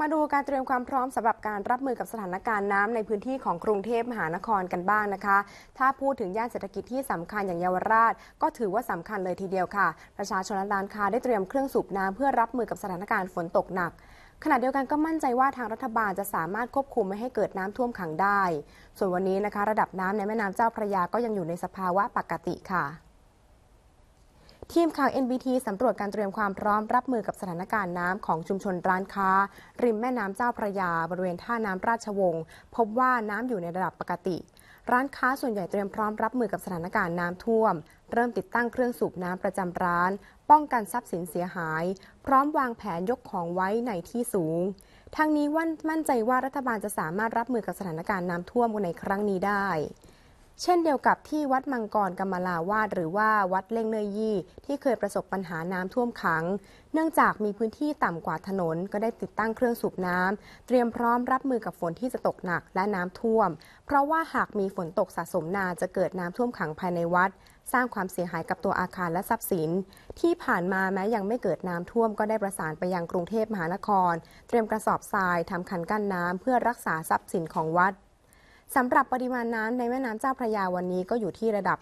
มาดูการเตรียมความพร้อมสำหรับการรับมือกับสถานการณ์น้ำในพื้นที่ของกรุงเทพมหานครกันบ้างนะคะ ถ้าพูดถึงย่านเศรษฐกิจที่สำคัญอย่างเยาวราช ก็ถือว่าสำคัญเลยทีเดียว ค่ะ ประชาชนลร้านค้าได้เตรียมเครื่องสูบน้ำเพื่อรับมือกับสถานการณ์ฝนตกหนัก ขณะเดียวกันก็มั่นใจว่าทางรัฐบาลจะสามารถควบคุมไม่ให้เกิดน้ำท่วมขังได้ ส่วนวันนี้นะคะ ระดับน้ำในแม่น้ำเจ้าพระยาก็ยังอยู่ในสภาวะปกติค่ะทีมข่าว NBT สำรวจการเตรียมความพร้อมรับมือกับสถานการณ์น้ำของชุมชนร้านค้า ริมแม่น้ำเจ้าพระยาบริเวณท่าน้ำราชวงศ์พบว่าน้ำอยู่ในระดับปกติ ร้านค้าส่วนใหญ่เตรียมพร้อมรับมือกับสถานการณ์น้ำท่วม เริ่มติดตั้งเครื่องสูบน้ำประจำร้าน ป้องกันทรัพย์สินเสียหาย พร้อมวางแผนยกของไว้ในที่สูง ทั้งนี้วันมั่นใจว่ารัฐบาลจะสามารถรับมือกับสถานการณ์น้ำท่วมในครั้งนี้ได้เช่นเดียวกับที่วัดมังกรกรมลาวาดหรือว่าวัดเล่งเนยยี่ที่เคยประสบปัญหาน้ำท่วมขัง เนื่องจากมีพื้นที่ต่ำกว่าถนนก็ได้ติดตั้งเครื่องสูบน้ำเตรียมพร้อมรับมือกับฝนที่จะตกหนักและน้ำท่วม เพราะว่าหากมีฝนตกสะสมนานจะเกิดน้ำท่วมขังภายในวัด สร้างความเสียหายกับตัวอาคารและทรัพย์สิน ที่ผ่านมาแม้ยังไม่เกิดน้ำท่วมก็ได้ประสานไปยังกรุงเทพมหานคร เตรียมกระสอบทรายทำคันกั้นน้ำเพื่อรักษาทรัพย์สินของวัดสำหรับปริมาณน้ำในแม่น้ำเจ้าพระยาวันนี้ก็อยู่ที่ระดับ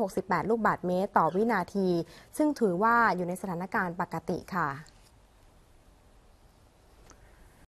368 ลูกบาทเมตรต่อวินาที ซึ่งถือว่าอยู่ในสถานการณ์ปกติค่ะ